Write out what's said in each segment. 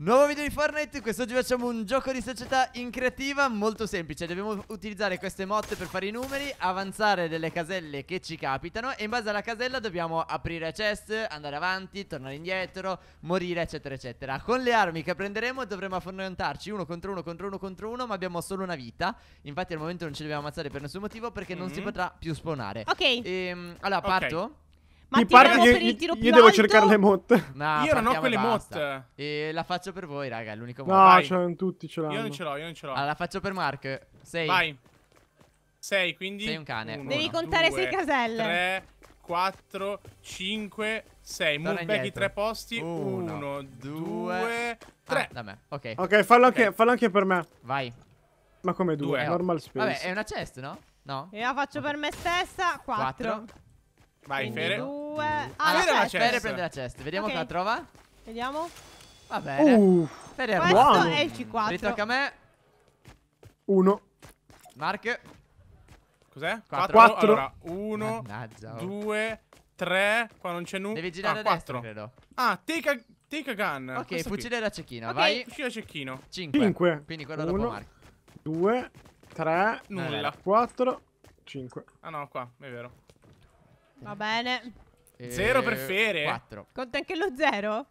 Nuovo video di Fortnite, quest'oggi facciamo un gioco di società in creativa molto semplice Dobbiamo utilizzare queste motte per fare i numeri, avanzare delle caselle che ci capitano E in base alla casella dobbiamo aprire chest, andare avanti, tornare indietro, morire eccetera eccetera Con le armi che prenderemo dovremo affrontarci uno contro uno contro uno contro uno ma abbiamo solo una vita Infatti al momento non ci dobbiamo ammazzare per nessun motivo perché mm -hmm. non si mm-hmm. potrà più spawnare Ok ehm, Allora parto okay. Ma ti pare che io, io devo cercare le motte. No, io non ho quelle motte. E la faccio per voi, raga, è l'unico modo. No, ce l'hanno tutti, ce l'hanno. Io non ce l'ho, io non ce l'ho. Allora, la faccio per Mark. Sei. Vai. Sei, quindi Sei un cane. Uno, Devi contare due, sei caselle. Tre, 3 4 5 6. Move back 3 posti. 1 2 3. Da me. Ok. Ok, fallo, okay. Anche, fallo anche per me. Vai. Ma come due? due. Normal space. Vabbè, è una chest, no? No. E la faccio okay. per me stessa. quattro. Vai, Quindi Fere. 2 due. Ah, allora, Fede prende la chest. Vediamo okay. cosa trova. Vediamo. Va bene. Uh, Fede questo buono. è il C4. Ritocca a me. Uno. Mark. Cos'è? Quattro. 4. Allora, 1, due, tre. Qua non c'è nulla. Devi ah, girare ah, quattro. Destra, ah, take a, take a gun. Ok, Questo fucile da cecchino. Okay. Vai. Fucile da cecchino. Cinque. 5. Quindi quello Uno, dopo Mark. due, tre. nulla. Quattro, cinque. Ah, no, qua, è vero. Va bene. E zero per eh, Fere. 4. Conta anche lo zero?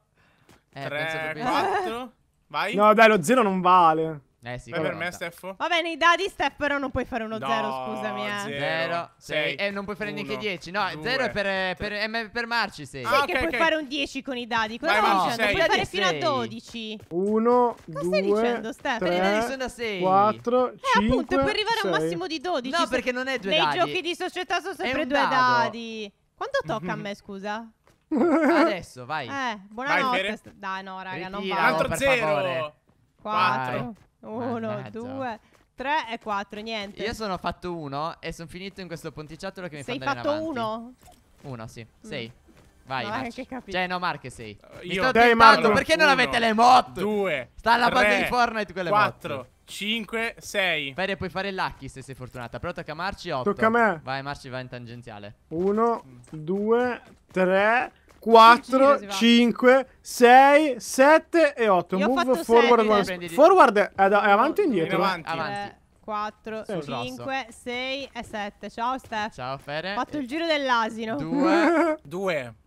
Eh, 3, 4. Vai. No, dai, lo zero non vale. Eh sì, Vai per me, Steffo. bene, i dadi, Steph, però non puoi fare uno 0, no, scusami. 0, 6. E non puoi fare uno, neanche 10. No, 0 è per, eh, per, eh, per, Marci 6. Ah, sì, okay, che puoi okay. fare un 10 con i dadi. Cosa Vai, stai Marci, dicendo? 6. Puoi fare 6. fino a 12. 1, Cosa 2, stai dicendo, Steph? 3, I dadi sono da 6. 4, 5, Eh, appunto, puoi arrivare a un massimo di 12. No, perché non è due nei dadi. Nei giochi di società sono sempre due dadi. Quanto tocca a me, scusa? Adesso, vai. Eh, buonanotte. Vai, Dai, no, raga, non vado. Altro zero. 4, 1, 2, 3 e 4, niente. Io sono fatto 1 e sono finito in questo ponticciattolo che mi Sei fa andare fatto 1? 1, sì, 6. Mm. Vai, no, Marc. Eh, cioè, no, Marc 6. Io Mi sto dai, Marco, perché uno, non avete le mod? 2 Sta alla base di Fortnite quelle 4, mod. 4 5, 6. Feria, puoi fare lucky se sei fortunata. Però tocca a Marci 8. Tocca a me. Vai, Marci, vai in tangenziale. 1, 2, 3. 4, 5, 6, 7 e 8. Move forward. Sette, forward è, eh, è, avanti o indietro? Avanti. avanti. 4, 5, 6 e 7. Ciao Steph. Ciao Fere. Ho fatto eh. il giro dell'asino. 2, 2.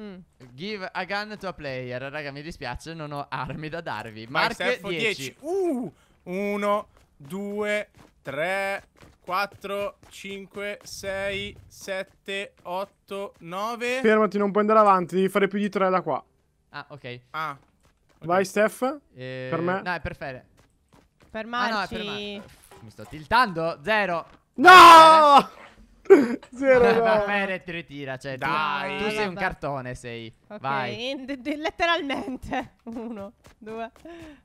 Mm. Give a gun to a player. Raga, mi dispiace, non ho armi da darvi. Marche 10. Uh! 1, 2, 3, 4, 5, 6, 7, 8, 9. Fermati, non puoi andare avanti. Devi fare più di 3 da qua. Ah, ok. Ah. Okay. Vai, Steph. Eh, per me. No, è per Fere. Ah, per Marci. Ah, no, per Mar Mi sto tiltando. Zero. No! Zero no. ti ritira, cioè Dai. tu, tu sei un cartone, sei. Okay. Vai. In, letteralmente. Uno, due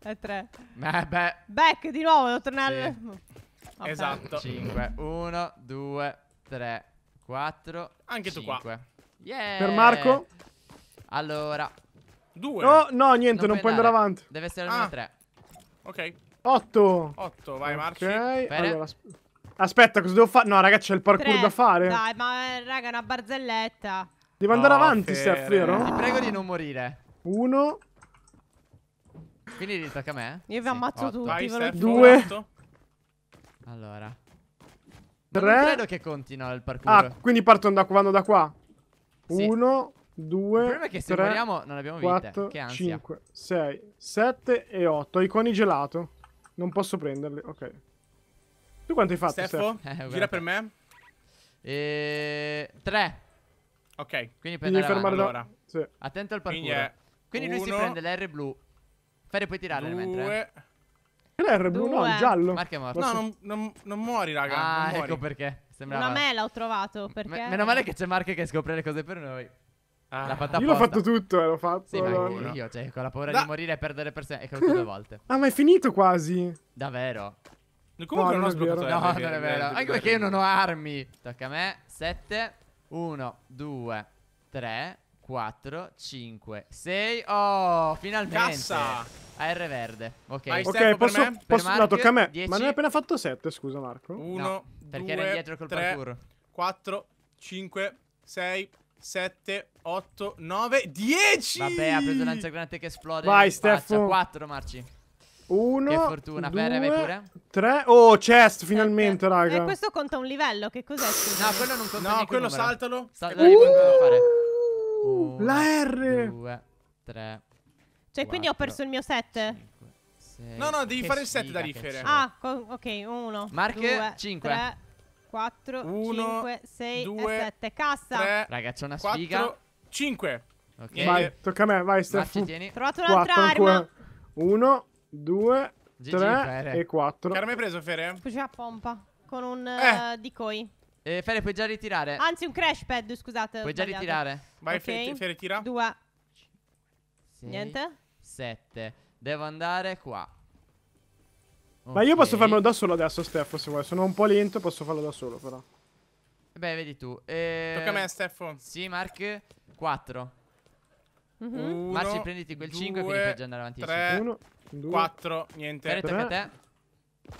e tre. Eh beh. Back di nuovo, devo tornare sì. al... Okay. Oh, esatto. Cinque Uno Due Tre Quattro Anche cinque. tu qua. Yeah. Per Marco? Allora. Due No, no, niente, non, non puoi andare avanti. Deve essere il ah. 3. Ok. 8. 8, vai okay. Marco. Allora, Aspetta, cosa devo fare? No, ragazzi, c'è il parkour Tre. da fare. Dai, ma raga, una barzelletta. Devo andare no, avanti, Steph, vero? Ti prego di non morire. Uno. Quindi li tocca a me? Io vi ammazzo Otto. tutti, Vai, Steph, Due. Allora. Tre. Non credo che continua il parkour. Ah, quindi partono da, vanno da qua. Sì. Uno, due, Il problema è che se tre, moriamo non abbiamo quattro, vite. Che ansia. 5, 6, 7 e 8. Ho i coni gelato. Non posso prenderli, ok. Tu quanto hai fatto? Steffo, Steph? Eh, gira per me. E... Tre. Ok. Quindi prende fermare allora. Sì. Attento al parkour. Quindi, Quindi lui si prende l'R blu. Ferri puoi tirarle due. L'R blu, no, il giallo. Marco è morto. No, non, non, non muori, raga. Ah, non muori. ecco perché. Sembrava... No, me l'ho trovato, perché... M meno male che c'è Marco che scopre le cose per noi. Ah. L'ha fatta io l'ho fatto tutto, eh, l'ho fatto. Sì, allora. ma anche io, cioè, con la paura da... di morire e perdere per sé. è Ecco, due volte. ah, ma è finito quasi. Davvero? Comunque no, non, ho sbloccato No, non è vero. Eh, Anche perché io non ho armi. Tocca a me. 7, 1, 2, 3, 4, 5, 6. Oh, finalmente. Cassa. AR verde. Ok, Hai posso, per me? posso per Mark, no, tocca a me. 10. Ma non hai appena fatto 7, scusa Marco. 1, no, perché eri dietro col 3, parkour. 4, 5, 6, 7, 8, 9, 10. Vabbè, ha preso lanciagranate che esplode. Vai, Stefano. 4, Marci. Uno, che fortuna, due, Ferre, vai pure. Tre. Oh, chest finalmente, eh, raga. E questo conta un livello, che cos'è? No, quello non conta No, quello numero. saltalo. Saltalo, uh, fare. Uno, la R. Due, tre. Cioè, quattro, quindi ho perso il mio set? Cinque, sei, no, no, devi fare il set da rifere. Ah, ok, uno. Marche, due, cinque. Tre, 4, 1, 5, 6 2, 7 Cassa 3, Raga c'è una 4, sfiga 5 Ok Vai tocca a me Vai Steph Ho trovato un'altra arma 1 2, 3 e 4. Che arma hai preso, Fere? Scusi, a pompa. Con un eh. uh, eh, decoy. Eh, Fere, puoi già ritirare. Anzi, un crash pad, scusate. Puoi già ritirare. Vai, okay. Fere, tira. 2. Niente. 7. Devo andare qua. Okay. Ma io posso farmelo da solo adesso, Steffo, se vuoi. Sono un po' lento, posso farlo da solo, però. Beh, vedi tu. Eh... Tocca a me, Steffo. Sì, Mark. 4. Mm -hmm. Uno, Marci, prenditi quel due, 5 quindi puoi già andare avanti. 3, 1, 2, 4, niente. Ferretto che te.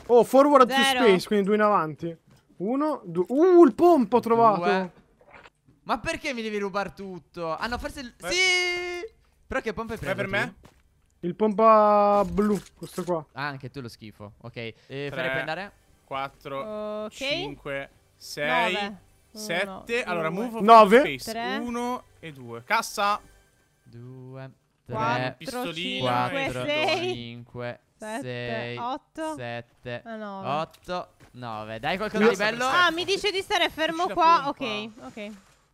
Oh, forward Zero. to space, quindi due in avanti. Uno, due. Uh, il pompo ho trovato. Due. Ma perché mi devi rubare tutto? Ah no, forse... Beh. Sì! Però che pompa è preso? È per me? Il pompa blu, questo qua. Ah, anche tu lo schifo. Ok. Eh, Tre, puoi andare? 4, 5, 6, 7. Allora, move 9, 3. 1 e 2. Cassa! 2, 3, 4, 5, 6, 8, 7, 8, 9. Dai qualcosa di bello. Ah, mi dice di stare fermo qua. Ok, ok.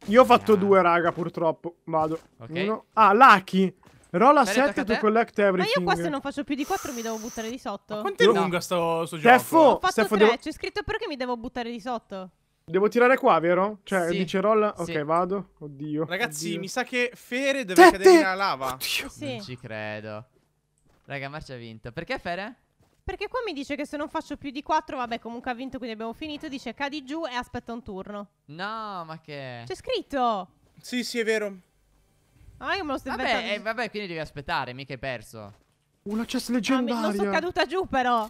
Io ho fatto due, raga, purtroppo. Vado. Ok. Ah, Lucky. Rolla 7 to collect everything. Ma io qua se non faccio più di 4 mi devo buttare di sotto. Ma quanto è no. lunga sto, sto gioco? Steffo, ho fatto 3, devo... c'è scritto perché mi devo buttare di sotto. Devo tirare qua, vero? Cioè, sì. dice roll. Sì. Ok, vado. Oddio. Ragazzi, Oddio. mi sa che Fere deve Tette! cadere nella lava. Oddio. Sì. Non ci credo. Raga, Marcia ha vinto. Perché Fere? Perché qua mi dice che se non faccio più di 4, vabbè, comunque ha vinto, quindi abbiamo finito. Dice cadi giù e aspetta un turno. No, ma che. C'è scritto. Sì, sì, è vero. Ah, io me lo sto vabbè, Eh, vabbè, quindi devi aspettare, mica hai perso. Una chest ah, leggendaria. Ma non sono caduta giù, però.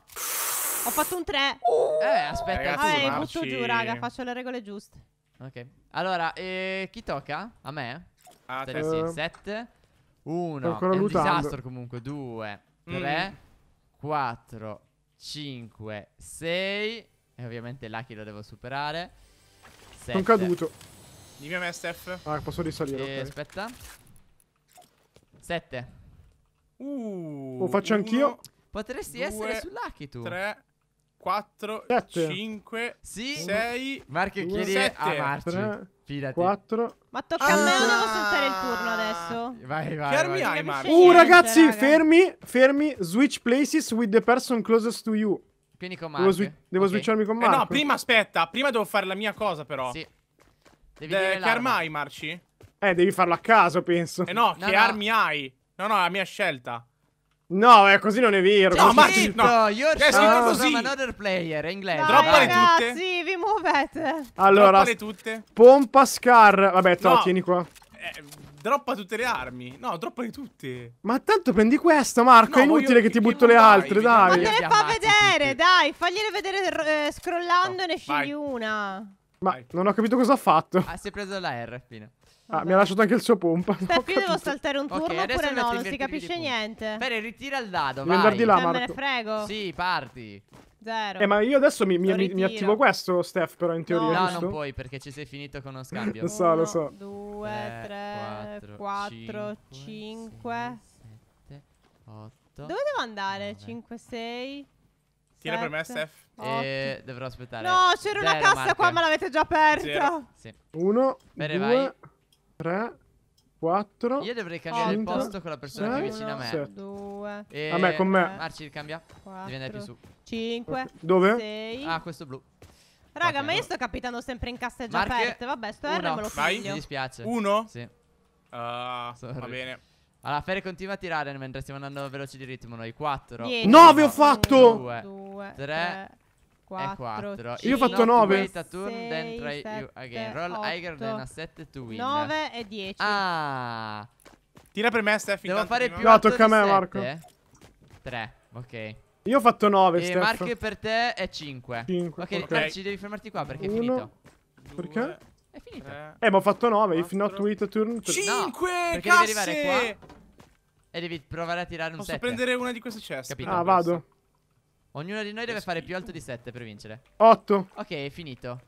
Ho fatto un 3. Oh. Eh, eh, aspetta, Ragazzi, Vabbè, butto giù, raga, faccio le regole giuste. Ok. Allora, eh, chi tocca? A me? A ah, te. 7 1 È un lutando. disastro comunque. 2 3 4 5 6 e ovviamente Lucky lo devo superare. Sette. Sono caduto. Dimmi a me, Steph. Ah, posso risalire. Eh, okay. Aspetta. 7. Uh, Lo faccio anch'io. Potresti due, essere su Lucky tu. 3 4, 7. 5, sì. 6, Marchio 2, chiedi 7, a Marci. 3, Fidati. 4. Ma tocca ah. a me ah. o devo saltare il turno adesso? Vai, vai. Che armi hai, Marci? Uh, ragazzi, raga. fermi, fermi. Switch places with the person closest to you. Quindi con Marco. Devo, swi devo okay. switcharmi con Marco. Eh no, prima aspetta. Prima devo fare la mia cosa, però. Sì. Devi De, che armi hai, Marci? Eh, devi farlo a caso, penso. Eh no, no che no. armi hai? No, no, è la mia scelta. No, è così non è vero. No, ma sì, no. You're è scritto così. another player, è inglese. Dai, Droppale ragazzi, tutte. Sì, vi muovete. Allora, Droppale tutte. pompa scar. Vabbè, to, no. tieni qua. Eh, droppa tutte le armi. No, droppale tutte. Ma tanto prendi questa, Marco. No, è inutile che ti butto le altre, dai. Ma te le fa vedere, dai. Fagliele vedere eh, scrollando no, ne scegli una. Ma vai. non ho capito cosa ha fatto. Ah, si è preso la R, fine. Ah, mi ha lasciato anche il suo pompa. Steph, devo saltare un turno okay, oppure no, non si capisce niente. Bene, ritira il dado, vai. Andare di là, me ne frego. Sì, parti. Zero. Eh, ma io adesso mi, mi, mi attivo questo, Steph, però in teoria. No, no non puoi perché ci sei finito con uno scambio. lo so, lo so. 2, 3, 4, 5, 7, 8. Dove devo andare? 5, 6. Tira per me, Steph. E eh, dovrò aspettare. No, c'era una cassa qua, ma l'avete già aperta. Zero. Sì. Uno. Bene, vai. 3, 4. Io dovrei cambiare il posto con la persona 6, più vicina a me. 7. 2. E... A me, con me. Marci, cambia. 4, Devi andare più su. 5. Dove? 6. Ah, questo blu. Raga, ma io sto capitando sempre in casse già Marche... aperte. Vabbè, sto R me lo Vai. Mi dispiace. 1? Sì. Uh, va bene. Allora, Ferre continua a tirare mentre stiamo andando veloci di ritmo noi. 4. 9 ho fatto! 2. 3. 4, 4. Io ho fatto 9 turn, 6, then try 7, you again. Roll 8, higher than a 7 to win 9 e 10 Ah Tira per me Steph Devo fare più No tocca a me 7. Marco 3 Ok Io ho fatto 9 E Steph. Marco per te è 5 5 Ok, okay. ci devi fermarti qua perché Uno. è finito Perché? È finito Eh ma ho fatto 9 If not wait a turn 5 no, Perché casse! devi arrivare qua E devi provare a tirare un Posso 7 Posso prendere una di queste ceste Capito? Ah vado Ognuno di noi deve fare più alto di 7 per vincere. 8. Ok, finito.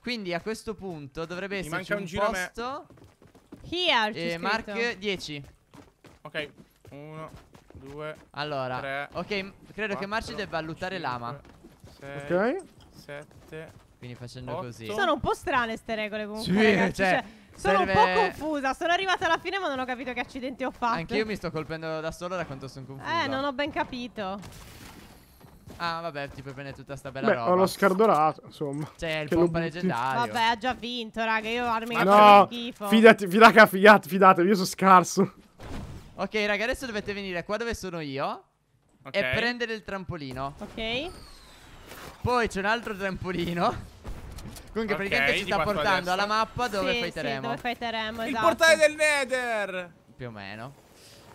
Quindi a questo punto dovrebbe Mi esserci un, un posto. Here, eh, Mark 10. Ok, 1, 2, Allora, tre, ok, credo quattro, che Marci debba allutare l'ama. Ok. 7. Quindi facendo otto. così. Sono un po' strane queste regole comunque. Sì, ragazzi, cioè, cioè sono serve... un po' confusa. Sono arrivata alla fine, ma non ho capito che accidenti ho fatto. Anch'io mi sto colpendo da solo da quanto sono eh, confusa. Eh, non ho ben capito. Ah, vabbè, ti puoi prendere tutta sta bella Beh, roba. Ho lo scardorato, insomma. Cioè, il pompa leggendario. Vabbè, ha già vinto, raga. Io armi che no, schifo. Fidati, fidati, fidati, fidatevi, io sono scarso. Ok, raga, adesso dovete venire qua dove sono io. Okay. E prendere il trampolino. Ok. Poi c'è un altro trampolino. Comunque okay, praticamente ci sta portando alla mappa dove sì, fighteremo. Sì, dove fighteremo, esatto. Il portale del Nether! Più o meno.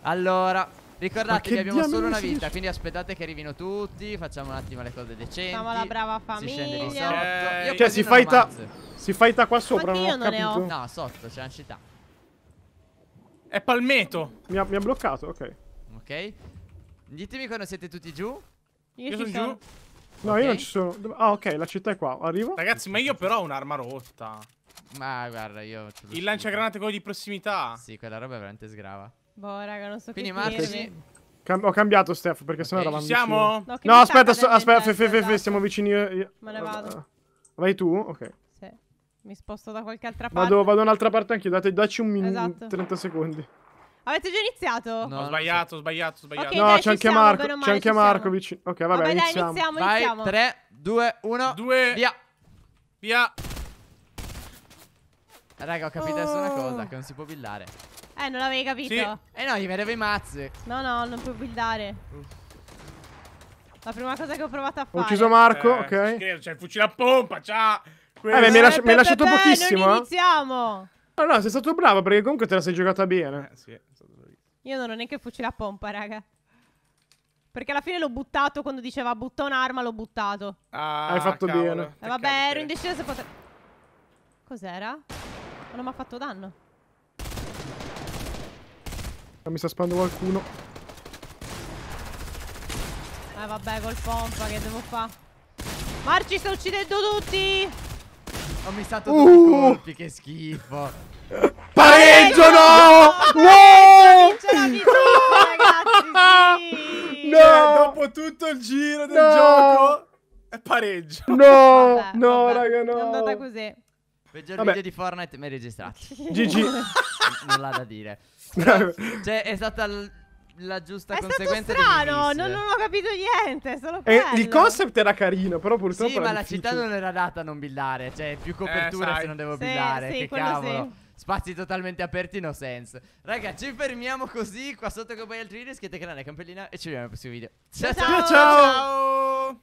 Allora, Ricordate che, abbiamo solo una vita, quindi aspettate che arrivino tutti, facciamo un attimo le cose decenti. Facciamo la brava famiglia. Si scende di cioè, sotto. Eh, io cioè si fighta si fighta qua sopra, Oddio, non ho non Ne ho. No, sotto c'è una città. È Palmeto. Mi ha, mi ha, bloccato, ok. Ok. Ditemi quando siete tutti giù. Io, io sono giù. No, okay. io non ci sono. Ah, ok, la città è qua. Arrivo. Ragazzi, ma io però ho un'arma rotta. Ma guarda, io. Il lanciagranate quello di prossimità. Sì, quella roba è veramente sgrava. Boh, raga, non so Quindi che Marco, sì. Cam ho cambiato Steph perché okay, sennò eravamo siamo? Vicini. No, no aspetta, so, aspetta, fe, fe, fe, fe, siamo vicini. Io. Me ne vado. Eh, vai tu? Ok. Sì. Mi sposto da qualche altra parte. Vado, vado un'altra parte anch'io, date, dacci un minuto, esatto. 30 secondi. Avete già iniziato? No, ho sbagliato, ho sbagliato, ho sbagliato. Okay, no, c'è anche siamo, Marco, c'è anche Marco vicino. Ok, vabbè, vabbè iniziamo. Dai, iniziamo, Vai, 3, 2, 1, 2, via. Via. Raga, ho capito adesso una oh. cosa, che non si può villare. Eh, non l'avevi capito. Sì. Eh no, gli vedevo i mazzi. No, no, non puoi buildare. La prima cosa che ho provato a fare. Ho ucciso Marco, eh, ok. C'è il fucile a pompa, ciao. Eh, beh, mi hai lasci eh, lasciato beh, pochissimo. Non eh. iniziamo. No, no, sei stato bravo perché comunque te la sei giocata bene. Eh, sì, Io non ho neanche il fucile a pompa, raga. Perché alla fine l'ho buttato quando diceva butta un'arma, l'ho buttato. Ah, hai fatto cavolo. bene. Eh, vabbè, ero indecisa se potevo. Cos'era? Non mi ha fatto danno. Ah, mi sta spando qualcuno. Eh vabbè, col pompa che devo fare. Marci sta uccidendo tutti! Ho missato uh. tutti i colpi, che schifo. Pareggio no! No! Pareggio, ragazzi! Sì! No! Eh, dopo tutto il giro del no! gioco è pareggio. No! Vabbè, no, vabbè. raga, no. È andata così. Peggior Vabbè. video di Fortnite mai registrato. GG. non l'ha da dire. Però, cioè, è stata l- la giusta è conseguenza. È strano, non, non, ho capito niente. Solo Eh, il concept era carino, però purtroppo. Sì, ma la città non era data a non billare. Cioè, più copertura eh, se non devo sì, billare. Sì, che cavolo. Sì. Spazi totalmente aperti, no sense. Raga, ci fermiamo così. Qua sotto con voi altri video. Iscrivetevi al canale, campellina. E ci vediamo al prossimo video. ciao. ciao. ciao. ciao.